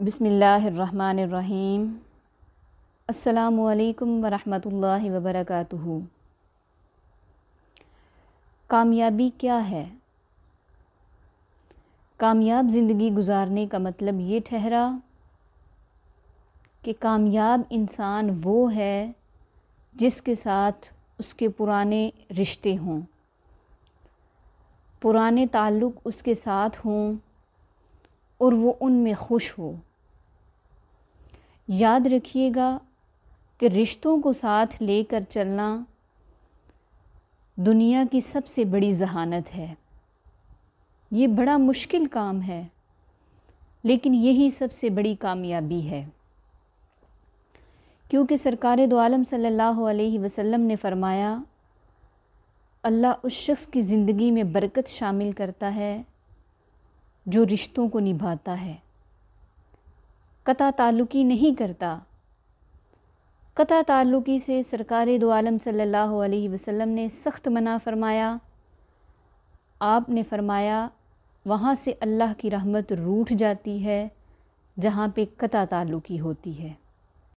बसमीम् अल्लाम वरहमतुल्लाहि वबरकातुहु कामयाबी क्या है कामयाब ज़िंदगी गुजारने का मतलब ये ठहरा कि कामयाब इंसान वो है जिसके साथ उसके पुराने रिश्ते हों पुराने ताल्लुक़ उसके साथ हों और वो उनमें खुश हो याद रखिएगा कि रिश्तों को साथ लेकर चलना दुनिया की सबसे बड़ी जहानत है ये बड़ा मुश्किल काम है लेकिन यही सबसे बड़ी कामयाबी है क्योंकि सरकार दो आलम सल्लल्लाहु अलैहि वसल्लम ने फरमाया अल्लाह उस शख्स की ज़िंदगी में बरकत शामिल करता है जो रिश्तों को निभाता है कता ताल्लुकी नहीं करता कता ताल्लुकी से सरकार दो आलम सल्लल्लाहु अलैहि वसल्लम ने सख्त मना फरमाया आपने फरमाया वहाँ से अल्लाह की रहमत रूठ जाती है जहाँ पे कता ताल्लुकी होती है